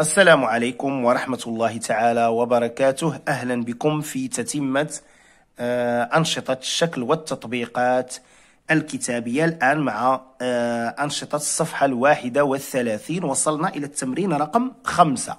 السلام عليكم ورحمة الله تعالى وبركاته أهلا بكم في تتمة آه، أنشطة الشكل والتطبيقات الكتابية الآن مع آه، أنشطة الصفحة الواحدة والثلاثين وصلنا إلى التمرين رقم خمسة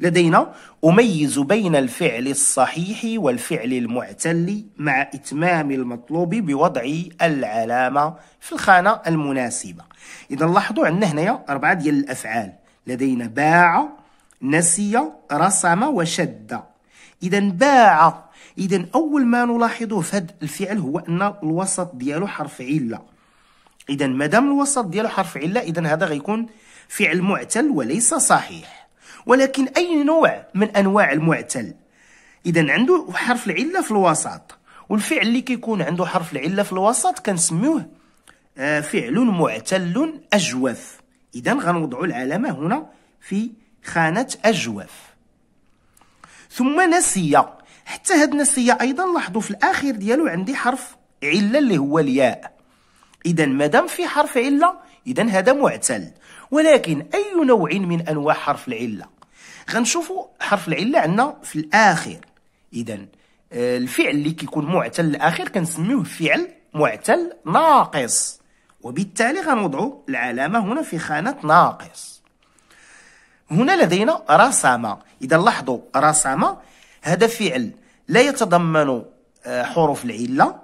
لدينا أميز بين الفعل الصحيح والفعل المعتل مع إتمام المطلوب بوضع العلامة في الخانة المناسبة إذا لاحظوا عندنا هنايا أربعة ديال الأفعال لدينا باع نسي رسم وشد اذا باع اذا اول ما نلاحظه في هذا الفعل هو ان الوسط ديالو حرف عله اذا مادام الوسط ديالو حرف عله اذا هذا غيكون فعل معتل وليس صحيح ولكن اي نوع من انواع المعتل اذا عنده حرف العله في الوسط والفعل اللي كيكون عنده حرف العله في الوسط كنسميوه آه، فعل معتل اجوف اذا غنوضعوا العلامه هنا في خانة أجوف ثم نسي حتى هاد النسية أيضا لاحظوا في الآخر ديالو عندي حرف علة اللي هو الياء إذا مادام في حرف علة إذا هذا معتل ولكن أي نوع من أنواع حرف العلة غنشوفوا حرف العلة عندنا في الآخر إذا آه، الفعل اللي كيكون معتل الآخر كنسميوه فعل معتل ناقص وبالتالي غنوضعوا العلامة هنا في خانة ناقص هنا لدينا رسم إذا لاحظوا رسم هذا فعل لا يتضمن آه، حروف العلة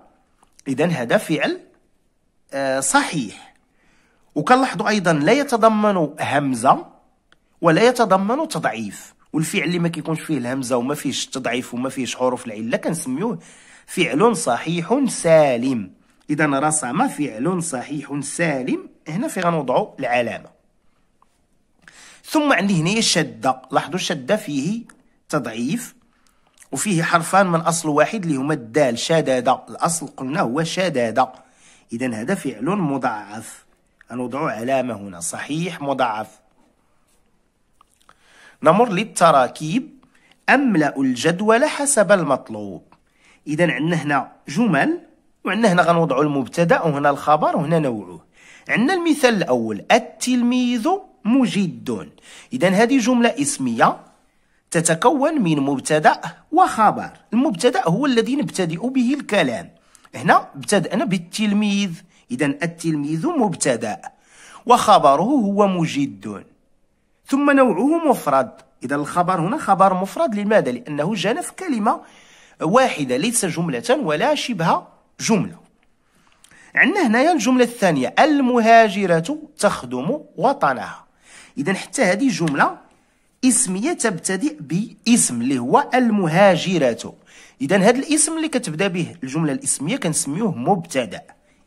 إذا هذا فعل آه، صحيح وكنلاحظوا أيضا لا يتضمن همزة ولا يتضمن تضعيف والفعل اللي ما كيكونش فيه الهمزة وما فيهش التضعيف وما فيهش حروف العلة كنسميوه فعل صحيح سالم إذا رسم فعل صحيح سالم هنا في غنوضعوا العلامة ثم عندي هنايا شدة لاحظوا شدة فيه تضعيف وفيه حرفان من اصل واحد اللي هما الدال شداده الاصل قلنا هو شداده اذا هذا فعل مضعف نوضع علامه هنا صحيح مضعف نمر للتراكيب املا الجدول حسب المطلوب اذا عندنا هنا جمل وعندنا هنا غنوضعوا المبتدا وهنا الخبر وهنا نوعوه عندنا المثال الاول التلميذ مجد إذا هذه جملة اسمية تتكون من مبتدأ وخبر المبتدأ هو الذي نبتدئ به الكلام هنا ابتدأنا بالتلميذ إذا التلميذ مبتدأ وخبره هو مجد ثم نوعه مفرد إذا الخبر هنا خبر مفرد لماذا؟ لأنه جنف في كلمة واحدة ليس جملة ولا شبه جملة عندنا هنايا الجملة الثانية المهاجرة تخدم وطنها اذا حتى هذه جمله اسميه تبتدئ باسم اللي هو المهاجرة اذا هذا الاسم اللي كتبدا به الجمله الاسميه كنسميوه مبتدا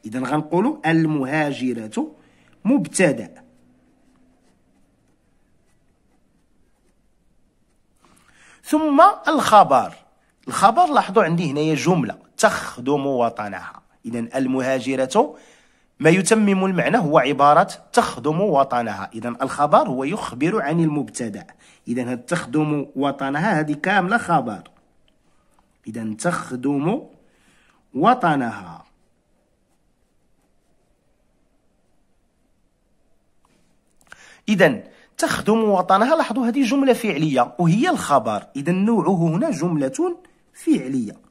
اذا غنقولوا المهاجرة مبتدا ثم الخبر الخبر لاحظوا عندي هنايا جمله تخدم وطنها اذا المهاجرة ما يتمم المعنى هو عبارة تخدم وطنها إذا الخبر هو يخبر عن المبتدأ إذا تخدم وطنها هذه كاملة خبر إذا تخدم وطنها إذا تخدم وطنها لاحظوا هذه جملة فعلية وهي الخبر إذا نوعه هنا جملة فعلية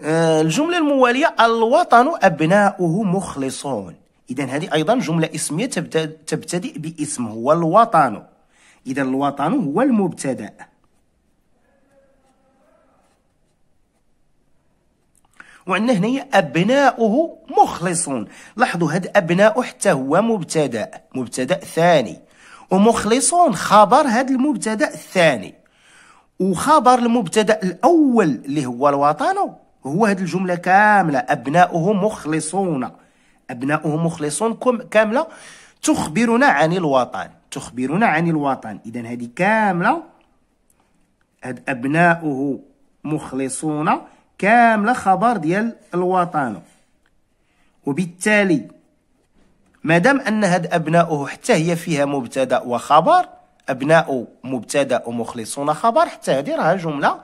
آه، الجملة الموالية الوطن أبناؤه مخلصون إذا هذه أيضا جملة اسمية تبتدئ باسم هو الوطن إذا الوطن هو المبتدأ وعندنا هنا أبناؤه مخلصون لاحظوا هاد أبناء حتى هو مبتدأ مبتدأ ثاني ومخلصون خبر هاد المبتدأ الثاني وخبر المبتدأ الأول اللي هو الوطن هو هذه الجمله كامله ابناؤهم مخلصون ابناؤهم مخلصون كامله تخبرنا عن الوطن تخبرنا عن الوطن اذا هذه كامله هاد ابناؤه مخلصون كامله خبر ديال الوطن وبالتالي مادام ان هاد ابناؤه حتى هي فيها مبتدا وخبر ابناؤه مبتدا ومخلصون خبر حتى هذه راها جمله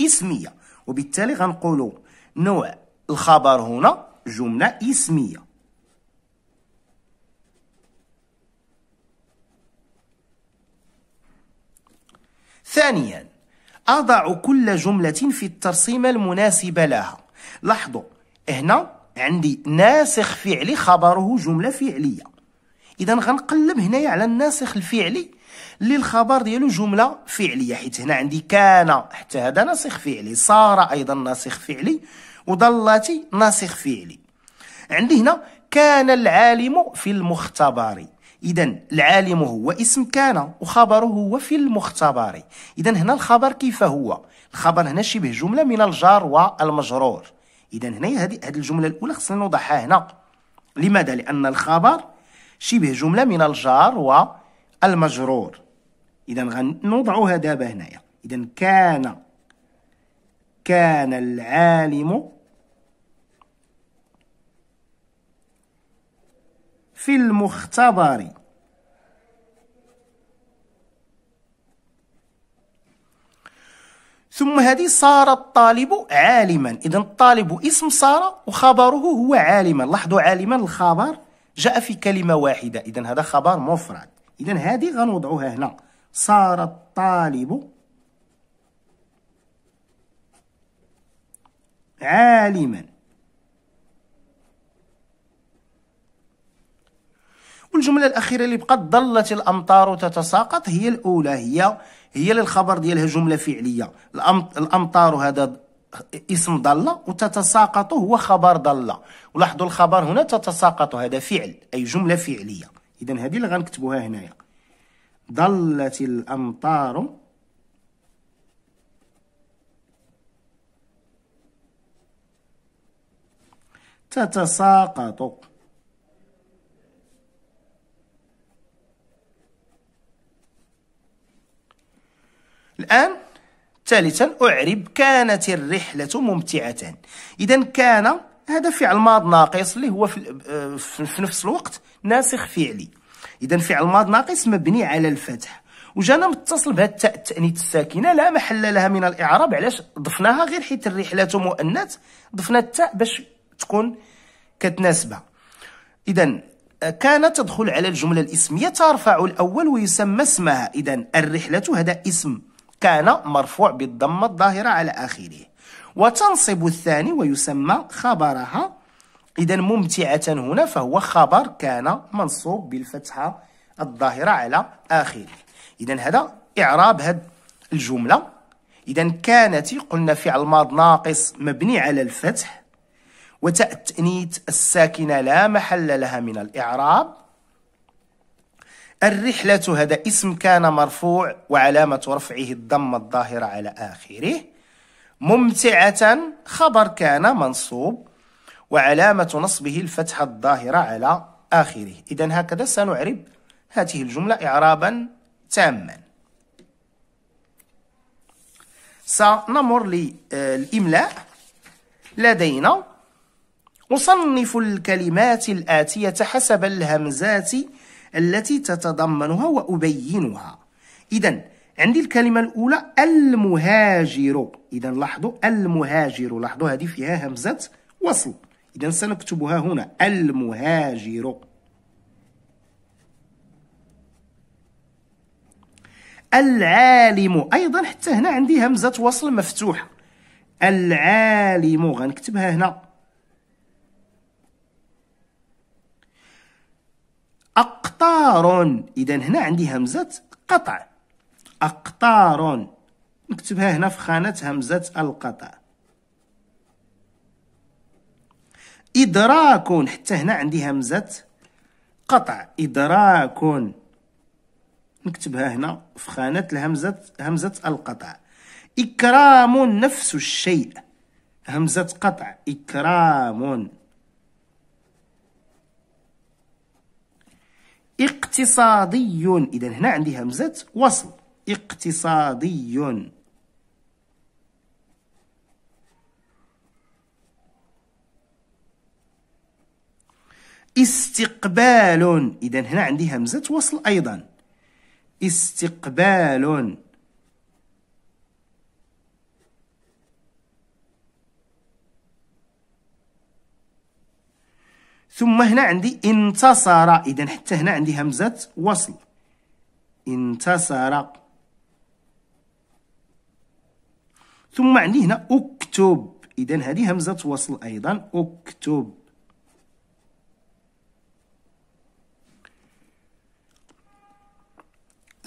اسميه وبالتالي غنقولوا نوع الخبر هنا جملة اسمية ثانيا أضع كل جملة في الترسيمة المناسبة لها لاحظوا هنا عندي ناسخ فعلي خبره جملة فعلية إذا غنقلب هنايا على الناسخ الفعلي اللي الخبر ديالو جمله فعليه حيت هنا عندي كان حتى هذا ناسخ فعلي صار ايضا ناسخ فعلي وضلتي ناسخ فعلي عندي هنا كان العالم في المختبر اذا العالم هو اسم كان وخبره هو في المختبر اذا هنا الخبر كيف هو الخبر هنا شبه جمله من الجار والمجرور اذا هنا هذه الجمله الاولى خصنا نوضحها هنا لماذا لان الخبر شبه جمله من الجار والمجرور إذا غنوضعوها دابا هنايا إذا كان كان العالم في المختبر ثم هذه صار الطالب عالما إذا الطالب اسم صار وخبره هو عالما لاحظوا عالما الخبر جاء في كلمة واحدة إذا هذا خبر مفرد إذا هذه غنوضعها هنا صار الطالب عالما والجمله الاخيره اللي بقات ظلت الامطار تتساقط هي الاولى هي هي للخبر ديالها جمله فعليه الامطار هذا اسم ضل وتتساقط هو خبر ضل ولاحظوا الخبر هنا تتساقط هذا فعل اي جمله فعليه اذا هذه اللي غنكتبوها هنايا ضلت الأمطار تتساقط الآن ثالثا أعرب كانت الرحلة ممتعة إذا كان هذا فعل ماض ناقص اللي هو في, آه، في نفس الوقت ناسخ فعلي اذا فعل ماض ناقص مبني على الفتح وجانا متصل بهذا التاء التانيث الساكنه لا محل لها من الاعراب علاش ضفناها غير حيت الرحلات مؤنث ضفنا التاء باش تكون كتناسبها اذا آه، كان تدخل على الجملة الاسمية ترفع الأول ويسمى اسمها إذا الرحلة هذا اسم كان مرفوع بالضمة الظاهرة على آخره وتنصب الثاني ويسمى خبرها إذا ممتعة هنا فهو خبر كان منصوب بالفتحة الظاهرة على آخره إذا هذا إعراب هاد الجملة إذا كانت قلنا فعل ماض ناقص مبني على الفتح وتاء التأنيث الساكنة لا محل لها من الإعراب الرحلة هذا اسم كان مرفوع وعلامة رفعه الضمة الظاهرة على آخره ممتعة خبر كان منصوب وعلامة نصبه الفتحة الظاهرة على آخره إذا هكذا سنعرب هذه الجملة إعرابا تاما سنمر للإملاء لدينا أصنف الكلمات الآتية حسب الهمزات التي تتضمنها وأبينها إذا عندي الكلمة الأولى المهاجر إذا لاحظوا المهاجر لاحظوا هذه فيها همزة وصل إذا سنكتبها هنا المهاجر العالم أيضا حتى هنا عندي همزة وصل مفتوحة العالم غنكتبها هنا أقطار إذا هنا عندي همزة قطع أقطار نكتبها هنا في خانة همزة القطع إدراك حتى هنا عندي همزة قطع إدراك نكتبها هنا في خانة الهمزة همزة القطع إكرام نفس الشيء همزة قطع إكرام اقتصادي إذا هنا عندي همزة وصل اقتصادي استقبال إذا هنا عندي همزة وصل أيضا استقبال ثم هنا عندي انتصر إذا حتى هنا عندي همزة وصل انتصر ثم عندي هنا اكتب إذا هذه همزة وصل أيضا اكتب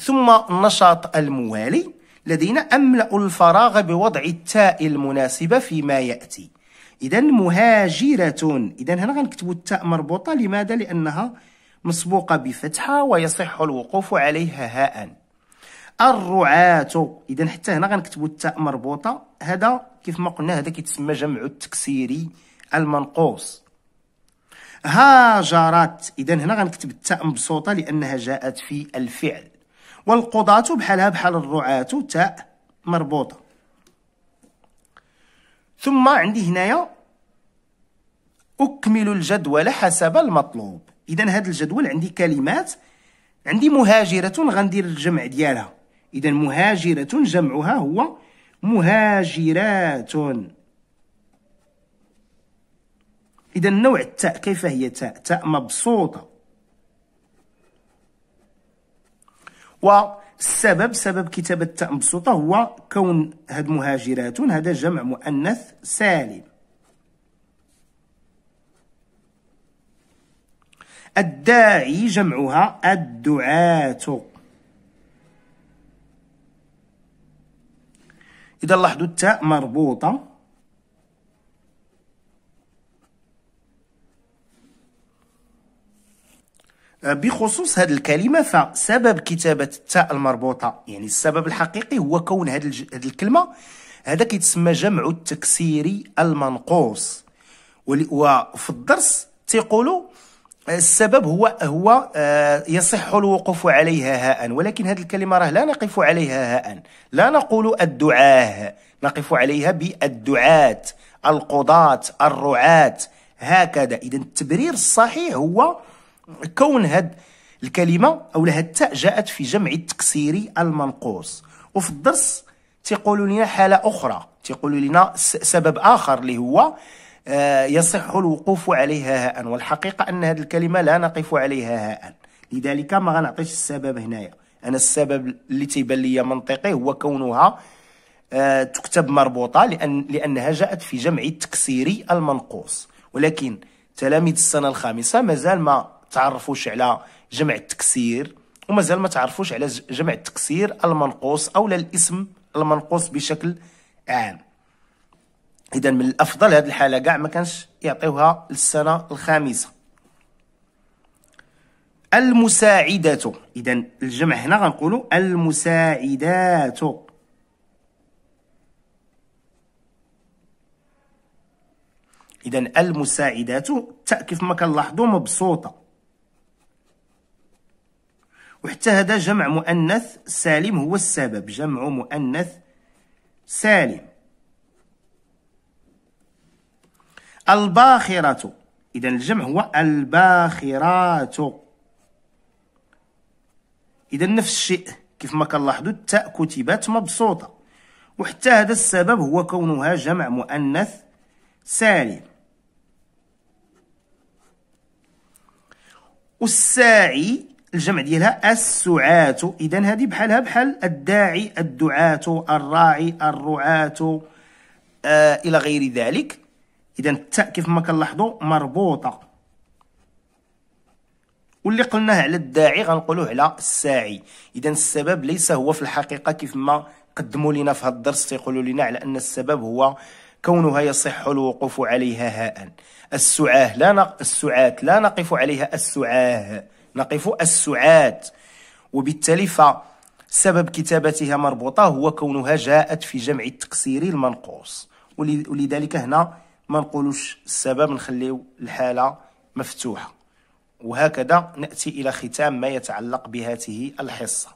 ثم النشاط الموالي لدينا أملأ الفراغ بوضع التاء المناسبة فيما يأتي إذا مهاجرة إذا هنا غنكتبوا التاء مربوطة لماذا؟ لأنها مسبوقة بفتحة ويصح الوقوف عليها هاء الرعاة إذا حتى هنا غنكتبوا التاء مربوطة هذا كيف ما قلنا هذا كيتسمى جمع التكسيري المنقوص هاجرت إذا هنا غنكتب التاء مبسوطة لأنها جاءت في الفعل والقضاة بحالها بحال الرعاة تاء مربوطة ثم عندي هنايا أكمل الجدول حسب المطلوب إذا هذا الجدول عندي كلمات عندي مهاجرة غندير الجمع ديالها إذا مهاجرة جمعها هو مهاجرات إذا نوع التاء كيف هي تاء؟ تاء مبسوطة والسبب سبب كتابة التاء مبسوطة هو كون هاد مهاجرات هذا جمع مؤنث سالم الداعي جمعها الدعاة إذا لاحظوا التاء مربوطة آه، بخصوص هذه الكلمه فسبب كتابه التاء المربوطه يعني السبب الحقيقي هو كون هذه الكلمه هذا كيتسمى جمع التكسيري المنقوص وفي الدرس تيقولوا آه، السبب هو هو آه، يصح الوقوف عليها هاء ولكن هذه الكلمه راه لا نقف عليها هاء لا نقول الدعاه نقف عليها بالدعاة القضاة الرعاة هكذا اذا التبرير الصحيح هو كون هاد الكلمه او لها التاء جاءت في جمع التكسيري المنقوص وفي الدرس تيقولوا لنا حاله اخرى تيقولوا لنا سبب اخر اللي هو آه، يصح الوقوف عليها هاء والحقيقه ان هذه الكلمه لا نقف عليها هاء لذلك ما غنعطيش السبب هنايا انا السبب اللي تيبان لي منطقي هو كونها آه، تكتب مربوطه لان لانها جاءت في جمع التكسيري المنقوص ولكن تلاميذ السنه الخامسه مازال ما تعرفوش على جمع التكسير ومازال ما تعرفوش على جمع التكسير المنقوص او الاسم المنقوص بشكل عام اذا من الافضل هذه الحاله كاع ما كانش يعطيوها للسنه الخامسه المساعدات اذا الجمع هنا غنقولوا المساعدات اذا المساعدات تاء كيف ما كنلاحظوا مبسوطه وحتى هذا جمع مؤنث سالم هو السبب جمع مؤنث سالم الباخرة إذا الجمع هو الباخرات إذا نفس الشيء كيف ما كنلاحظوا التاء كتبت مبسوطة وحتى هذا السبب هو كونها جمع مؤنث سالم والساعي الجمع ديالها السعاة إذا هذه بحالها بحال الداعي الدعاة الراعي الرعاة آه إلى غير ذلك إذا التاء كيف ما كنلاحظوا مربوطة واللي قلناه على الداعي غنقولوه على الساعي إذا السبب ليس هو في الحقيقة كيف ما قدموا لنا في هذا الدرس تيقولوا لنا على أن السبب هو كونها يصح الوقوف عليها هاء السعاه لا نق... السعاة لا نقف عليها السعاه نقف السعات وبالتالي فسبب كتابتها مربوطة هو كونها جاءت في جمع التقصير المنقوص ولذلك هنا ما نقولوش السبب نخليو الحالة مفتوحة وهكذا نأتي إلى ختام ما يتعلق بهذه الحصة